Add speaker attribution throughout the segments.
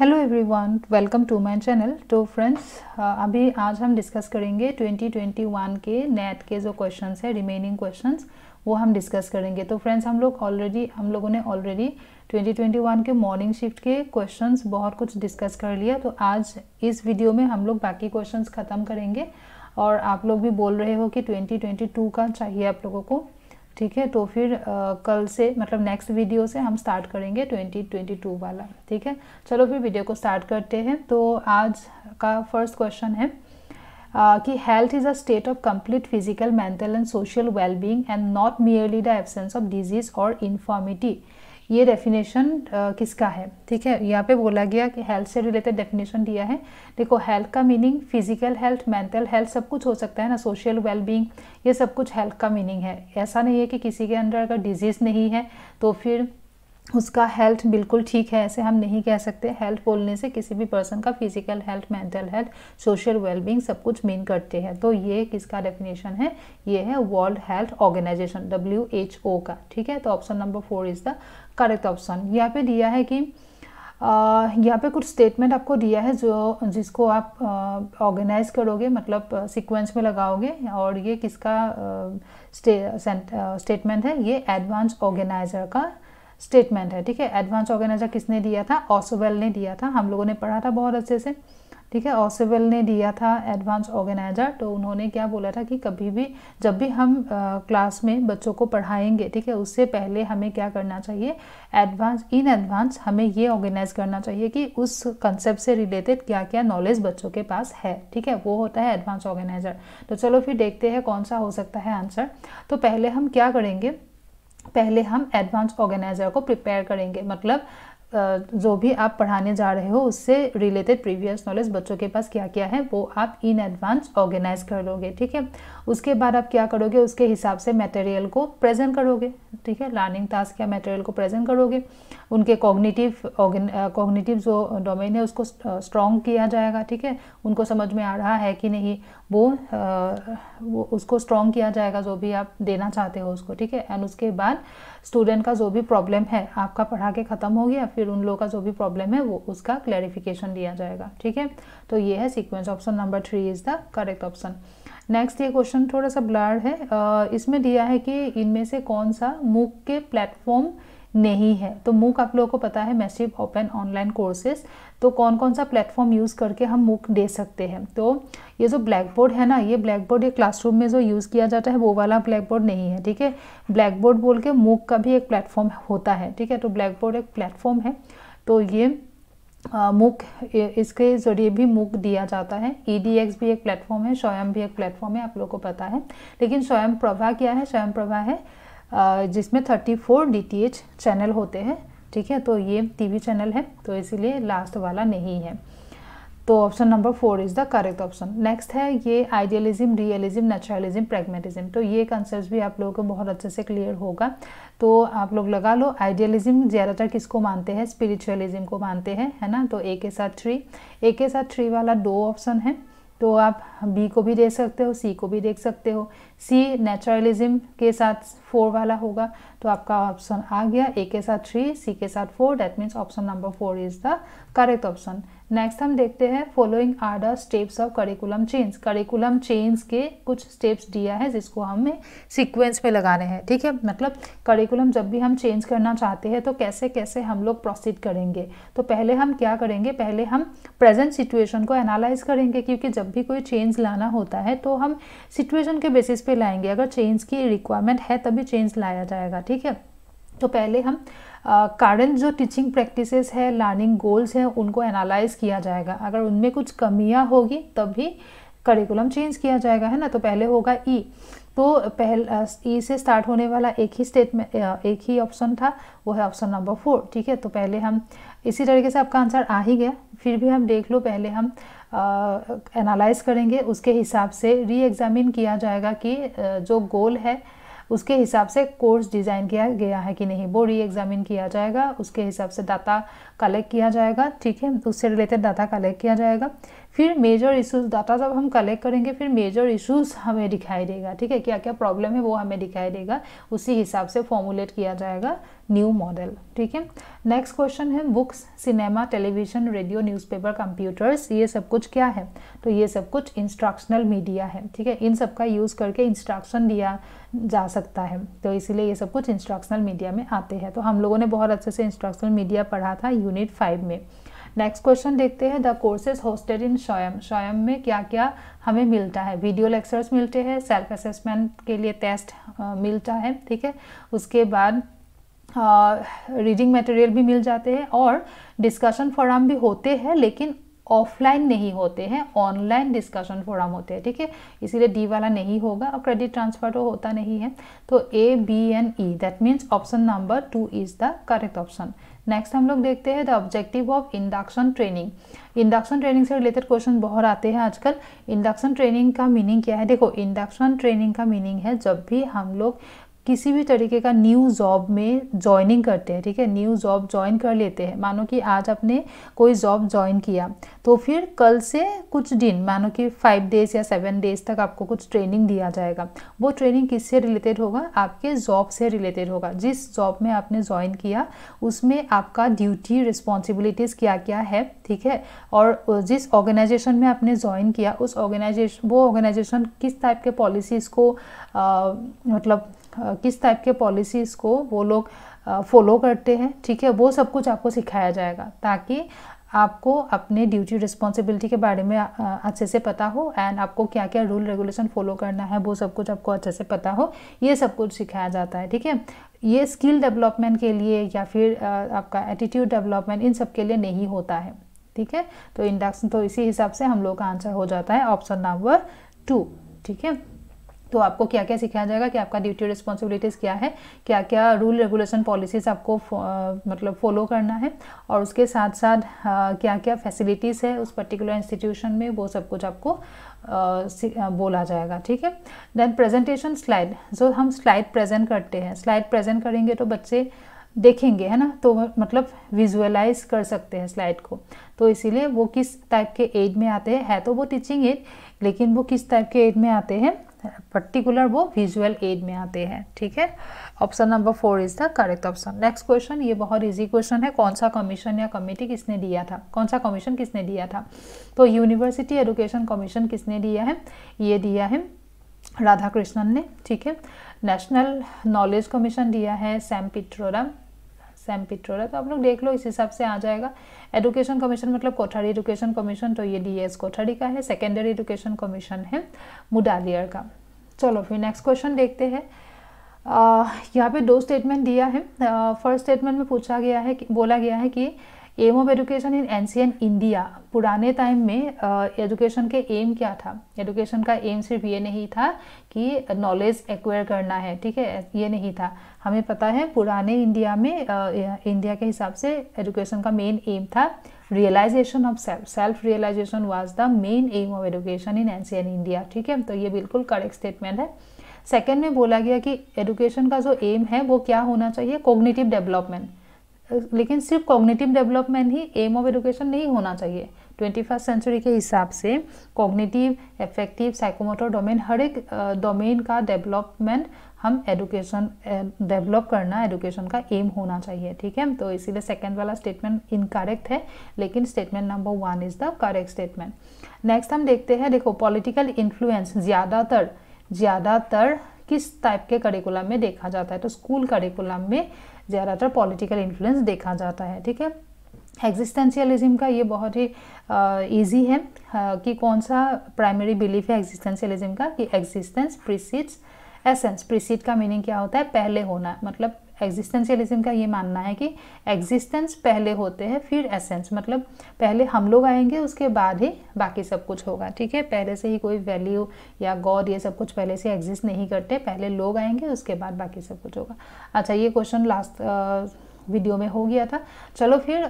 Speaker 1: Hello everyone welcome to my channel तो friends uh, अभी आज हम डिस्कस करेंगे 2021 के नेट के जो क्वेश्चंस है रिमेनिंग क्वेश्चंस वो हम डिस्कस करेंगे तो फ्रेंड्स हम लोग ऑलरेडी हम लोगों ने ऑलरेडी 2021 के मॉर्निंग शिफ्ट के क्वेश्चंस बहुत कुछ डिस्कस कर लिया तो आज इस वीडियो में हम लोग बाकी क्वेश्चन ख़त्म करेंगे और आप लोग भी बोल रहे हो कि ट्वेंटी का चाहिए आप लोगों को ठीक है तो फिर आ, कल से मतलब नेक्स्ट वीडियो से हम स्टार्ट करेंगे 2022 वाला ठीक है चलो फिर वीडियो को स्टार्ट करते हैं तो आज का फर्स्ट क्वेश्चन है आ, कि health is a state of complete physical mental and social wellbeing and not merely the absence of disease और इन्फॉर्मिटी ये डेफिनेशन किसका है ठीक है यहाँ पे बोला गया कि हेल्थ से रिलेटेड डेफिनेशन दिया है देखो हेल्थ का meaning physical health mental health सब कुछ हो सकता है ना सोशल वेलबींग ये सब कुछ हेल्थ का मीनिंग है ऐसा नहीं है कि किसी के अंदर अगर डिजीज़ नहीं है तो फिर उसका हेल्थ बिल्कुल ठीक है ऐसे हम नहीं कह सकते हेल्थ बोलने से किसी भी पर्सन का physical health mental health social wellbeing सब कुछ मीन करते हैं तो ये किसका डेफिनेशन है ये है world health organisation W H O का ठीक है तो option number four is the correct option यहाँ पे दिया है कि यहाँ पे कुछ स्टेटमेंट आपको दिया है जो जिसको आप ऑर्गेनाइज करोगे मतलब सीक्वेंस में लगाओगे और ये किसका स्टेटमेंट है ये एडवांस ऑर्गेनाइजर का स्टेटमेंट है ठीक है एडवांस ऑर्गेनाइजर किसने दिया था ऑसोवेल ने दिया था हम लोगों ने पढ़ा था बहुत अच्छे से ठीक है ऑसोवेल ने दिया था एडवांस ऑर्गेनाइजर तो उन्होंने क्या बोला था कि कभी भी जब भी हम आ, क्लास में बच्चों को पढ़ाएंगे ठीक है उससे पहले हमें क्या करना चाहिए एडवांस इन एडवांस हमें ये ऑर्गेनाइज करना चाहिए कि उस कंसेप्ट से रिलेटेड क्या क्या नॉलेज बच्चों के पास है ठीक है वो होता है एडवांस ऑर्गेनाइजर तो चलो फिर देखते हैं कौन सा हो सकता है आंसर तो पहले हम क्या करेंगे पहले हम एडवांस ऑर्गेनाइजर को प्रिपेयर करेंगे मतलब जो भी आप पढ़ाने जा रहे हो उससे रिलेटेड प्रीवियस नॉलेज बच्चों के पास क्या क्या है वो आप इन एडवांस ऑर्गेनाइज कर लोगे ठीक है उसके बाद आप क्या करोगे उसके हिसाब से मटेरियल को प्रेजेंट करोगे ठीक है लर्निंग टास्क या मटेरियल को प्रेजेंट करोगे उनके कॉग्निटिव कॉग्निटिव जो डोमेन है उसको स्ट्रॉन्ग किया जाएगा ठीक है उनको समझ में आ रहा है कि नहीं वो, वो उसको स्ट्रॉन्ग किया जाएगा जो भी आप देना चाहते हो उसको ठीक है एंड उसके बाद स्टूडेंट का जो भी प्रॉब्लम है आपका पढ़ा के ख़त्म हो गया फिर उन लोगों का जो भी प्रॉब्लम है वो उसका क्लैरिफिकेशन दिया जाएगा ठीक है तो ये है sequence option number three is the correct option next ये क्वेश्चन थोड़ा सा ब्लर्ड है इसमें दिया है कि इनमें से कौन सा मुख के प्लेटफॉर्म नहीं है तो मूक आप लोगों को पता है मैसिव ओपन ऑनलाइन कोर्सेज तो कौन कौन सा प्लेटफॉर्म यूज़ करके हम मूक दे सकते हैं तो ये जो ब्लैक बोर्ड है ना ये ब्लैक बोर्ड ये क्लासरूम में जो यूज़ किया जाता है वो वाला ब्लैक बोर्ड नहीं है ठीक है ब्लैक बोर्ड बोल के मूक का भी एक प्लेटफॉर्म होता है ठीक है तो ब्लैक बोर्ड एक प्लेटफॉर्म है तो ये मूक इसके ज़रिए भी मूक दिया जाता है ई e भी एक प्लेटफॉर्म है स्वयं भी एक प्लेटफॉर्म है आप लोगों को पता है लेकिन स्वयं प्रभा क्या है स्वयं प्रभा है जिसमें 34 डीटीएच चैनल होते हैं ठीक है तो ये टीवी चैनल है तो इसीलिए लास्ट वाला नहीं है तो option number four is the correct option next है ये आइडियलिज्म रियलिज्म नेचुरलिज्म प्रेगमेटिज्म तो ये कंसेप्ट भी आप लोगों को बहुत अच्छे से क्लियर होगा तो आप लोग लगा लो आइडियलिज्म ज़्यादातर किसको मानते हैं स्पिरिचुअलिज्म को मानते हैं है ना तो ए के साथ थ्री ए के साथ थ्री वाला दो ऑप्शन है तो आप बी को भी देख सकते हो सी को भी देख सकते हो सी नेचुरलिज्म के साथ फोर वाला होगा तो आपका ऑप्शन आ गया ए के साथ थ्री सी के साथ four that means option number four is the correct option next हम देखते हैं following order steps of curriculum change curriculum change के कुछ स्टेप्स दिया है जिसको हमें सीक्वेंस में लगाने हैं ठीक है मतलब करिकुलम जब भी हम चेंज करना चाहते हैं तो कैसे कैसे हम लोग प्रोसीड करेंगे तो पहले हम क्या करेंगे पहले हम प्रेजेंट सिचुएशन को एनालाइज करेंगे क्योंकि जब भी कोई चेंज लाना होता है तो हम सिचुएशन के बेसिस पे लाएंगे अगर चेंज की रिक्वायरमेंट है तभी चेंज लाया जाएगा ठीक है तो पहले हम करंट जो टीचिंग प्रैक्टिसेस है लर्निंग गोल्स हैं उनको एनालाइज किया जाएगा अगर उनमें कुछ कमियां होगी तब भी करिकुलम चेंज किया जाएगा है ना तो पहले होगा ई e। तो पहल ई e से स्टार्ट होने वाला एक ही स्टेटमेंट एक ही ऑप्शन था वो है ऑप्शन नंबर फोर ठीक है तो पहले हम इसी तरीके से आपका आंसर आ ही गया फिर भी हम देख लो पहले हम एनालाइज करेंगे उसके हिसाब से री एग्ज़ामिन किया जाएगा कि जो गोल है उसके हिसाब से कोर्स डिज़ाइन किया गया है कि नहीं वो री एग्ज़ामिन किया जाएगा उसके हिसाब से डाटा कलेक्ट किया जाएगा ठीक है उससे रिलेटेड डाटा कलेक्ट किया जाएगा फिर मेजर इश्यूज डाटा जब हम कलेक्ट करेंगे फिर मेजर इश्यूज हमें दिखाई देगा ठीक है क्या क्या प्रॉब्लम है वो हमें दिखाई देगा उसी हिसाब से फॉर्मुलेट किया जाएगा न्यू मॉडल ठीक है नेक्स्ट क्वेश्चन है books cinema television radio newspaper computers ये सब कुछ क्या है तो ये सब कुछ इंस्ट्रक्शनल मीडिया है ठीक है इन सब का यूज़ करके इंस्ट्रक्शन दिया जा सकता है तो इसलिए ये सब कुछ इंस्ट्रक्शनल मीडिया में आते हैं तो हम लोगों ने बहुत अच्छे से इंस्ट्रक्शनल मीडिया पढ़ा था यूनिट फाइव में नेक्स्ट क्वेश्चन देखते हैं द कोर्सेज होस्टेड इन स्वयं स्वयं में क्या क्या हमें मिलता है वीडियो लेक्चर्स मिलते हैं सेल्फ असेसमेंट के लिए टेस्ट मिलता है ठीक है उसके बाद रीडिंग uh, मटेरियल भी मिल जाते हैं और डिस्कशन फोरम भी होते हैं लेकिन ऑफलाइन नहीं होते हैं ऑनलाइन डिस्कशन फोरम होते हैं ठीक है इसीलिए डी वाला नहीं होगा और क्रेडिट ट्रांसफर तो होता नहीं है तो A B and E that means option number two is the correct option next हम लोग देखते हैं the objective of induction training induction training से रिलेटेड क्वेश्चन बहुत आते हैं आजकल इंडक्शन ट्रेनिंग का मीनिंग क्या है देखो इंडक्शन ट्रेनिंग का मीनिंग है जब भी हम लोग किसी भी तरीके का न्यू जॉब में ज्वाइनिंग करते हैं ठीक है न्यू जॉब ज्वाइन कर लेते हैं मानो कि आज आपने कोई जॉब ज्वाइन किया तो फिर कल से कुछ दिन मानो कि फाइव डेज या सेवन डेज तक आपको कुछ ट्रेनिंग दिया जाएगा वो ट्रेनिंग किससे रिलेटेड होगा आपके जॉब से रिलेटेड होगा जिस जॉब में आपने ज्वाइन किया उसमें आपका ड्यूटी रिस्पॉन्सिबिलिटीज़ क्या क्या है ठीक है और जिस ऑर्गेनाइजेशन में आपने ज्वाइन किया उस ऑर्गेनाइजेशन वो ऑर्गेनाइजेशन किस टाइप के पॉलिसीज़ को आ, मतलब किस टाइप के पॉलिसीज़ को वो लोग फॉलो करते हैं ठीक है वो सब कुछ आपको सिखाया जाएगा ताकि आपको अपने ड्यूटी रिस्पॉन्सिबिलिटी के बारे में अच्छे से पता हो एंड आपको क्या क्या रूल रेगुलेशन फॉलो करना है वो सब कुछ आपको अच्छे से पता हो ये सब कुछ सिखाया जाता है ठीक है ये स्किल डेवलपमेंट के लिए या फिर आपका एटीट्यूड डेवलपमेंट इन सब के लिए नहीं होता है ठीक है तो इंडक्शन तो इसी हिसाब से हम लोग का आंसर हो जाता है ऑप्शन नंबर टू ठीक है तो आपको क्या क्या सिखाया जाएगा कि आपका ड्यूटी रिस्पॉन्सिबिलिटीज़ क्या है क्या क्या रूल रेगुलेशन पॉलिसीज़ आपको आ, मतलब फॉलो करना है और उसके साथ साथ आ, क्या क्या फैसिलिटीज़ है उस पर्टिकुलर इंस्टीट्यूशन में वो सब कुछ आपको आ, बोला जाएगा ठीक है देन प्रेजेंटेशन स्लाइड जो हम स्लाइड प्रेजेंट करते हैं स्लाइड प्रेजेंट करेंगे तो बच्चे देखेंगे है ना तो मतलब विजुअलाइज कर सकते हैं स्लाइड को तो इसीलिए वो किस टाइप के एज में आते हैं है तो वो टीचिंग एज लेकिन वो किस टाइप के एज में आते हैं पर्टिकुलर वो विजुअल एड में आते हैं ठीक है option number four is the correct option next question ये बहुत इजी क्वेश्चन है कौन सा कमीशन या कमेटी किसने दिया था कौन सा कमीशन किसने दिया था तो यूनिवर्सिटी एजुकेशन कमीशन किसने दिया है ये दिया है राधा कृष्णन ने ठीक है नेशनल नॉलेज कमीशन दिया है सैम पिट्रोरा सैम पिट्रोल है तो आप लोग देख लो इस हिसाब से आ जाएगा एजुकेशन कमीशन मतलब कोठारी एजुकेशन कमीशन तो ये डी एस कोठारी का है सेकेंडरी एजुकेशन कमीशन है मुडालियर का चलो फिर नेक्स्ट क्वेश्चन देखते हैं यहाँ पे दो स्टेटमेंट दिया है फर्स्ट स्टेटमेंट में पूछा गया है कि बोला गया है कि aim of education in ancient India पुराने टाइम में एजुकेशन के एम क्या था एजुकेशन का एम सिर्फ ये नहीं था कि नॉलेज एक्वायर करना है ठीक है ये नहीं था हमें पता है पुराने इंडिया में इंडिया के हिसाब से एजुकेशन का मेन एम था realisation of self self realisation was the main aim of education in ancient India ठीक है तो ये बिल्कुल करेक्ट स्टेटमेंट है सेकेंड में बोला गया कि एजुकेशन का जो एम है वो क्या होना चाहिए कोग्नेटिव डेवलपमेंट लेकिन सिर्फ कॉग्निटिव डेवलपमेंट ही एम ऑफ एजुकेशन नहीं होना चाहिए ट्वेंटी फर्स्ट सेंचुरी के हिसाब से कॉग्निटिव इफेक्टिव साइकोमोटर डोमेन हर एक डोमेन का डेवलपमेंट हम एजुकेशन डेवलप करना एजुकेशन का एम होना चाहिए ठीक है तो इसीलिए सेकेंड वाला स्टेटमेंट इनकरेक्ट है लेकिन statement number one is the correct statement next हम देखते हैं देखो पॉलिटिकल इन्फ्लुएंस ज़्यादातर ज़्यादातर किस टाइप के करिकुलम में देखा जाता है तो स्कूल करिकुलम में ज़्यादातर पॉलिटिकल इन्फ्लुएंस देखा जाता है ठीक है एग्जिस्टेंशियलिज्म का ये बहुत ही ईजी है आ, कि कौन सा प्राइमरी बिलीफ है एग्जिस्टेंशियलिज्म का कि एग्जिस्टेंस प्रिसीड्स एसेंस प्रिसीड का मीनिंग क्या होता है पहले होना मतलब एग्जिस्टेंशियलिज्म का ये मानना है कि एग्जिस्टेंस पहले होते हैं फिर एसेंस मतलब पहले हम लोग आएंगे उसके बाद ही बाकी सब कुछ होगा ठीक है पहले से ही कोई वैल्यू या गॉड ये सब कुछ पहले से एग्जिस्ट नहीं करते पहले लोग आएंगे उसके बाद बाकी सब कुछ होगा अच्छा ये क्वेश्चन लास्ट वीडियो में हो गया था चलो फिर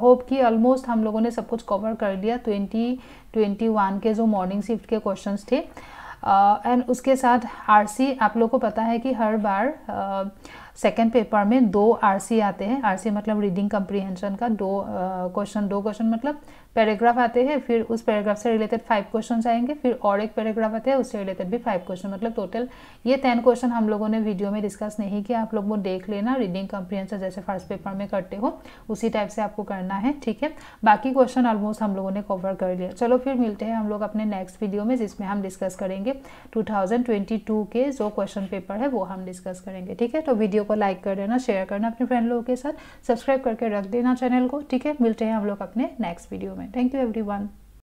Speaker 1: होप कि ऑलमोस्ट हम लोगों ने सब कुछ कवर कर लिया ट्वेंटी ट्वेंटी वन के जो मॉर्निंग शिफ्ट के क्वेश्चंस थे एंड uh, उसके साथ आर आप लोग को पता है कि हर बार uh, सेकेंड पेपर में दो आर आते हैं आर मतलब रीडिंग कंप्रीहेंशन का दो क्वेश्चन uh, दो क्वेश्चन मतलब पैराग्राफ आते हैं फिर उस पैराग्राफ से रिलेटेड फाइव क्वेश्चन आएंगे फिर और एक पैराग्राफ आते हैं उससे रिलेटेड भी फाइव क्वेश्चन मतलब टोटल ये टेन क्वेश्चन हम लोगों ने वीडियो में डिस्कस नहीं किया आप लोग वो देख लेना रीडिंग कम्प्रीहेंशन जैसे फर्स्ट पेपर में करते हो उसी टाइप से आपको करना है ठीक है बाकी क्वेश्चन ऑलमोस्ट हम लोगों ने कवर कर लिया चलो फिर मिलते हैं हम लोग अपने नेक्स्ट वीडियो में जिसमें हम डिस्कस करेंगे टू के जो क्वेश्चन पेपर है वो हम डिस्कस करेंगे ठीक है तो वीडियो को लाइक कर देना शेयर करना अपने फ्रेंड लोगों के साथ सब्सक्राइब करके रख देना चैनल को ठीक है मिलते हैं हम लोग अपने नेक्स्ट वीडियो में थैंक यू एवरी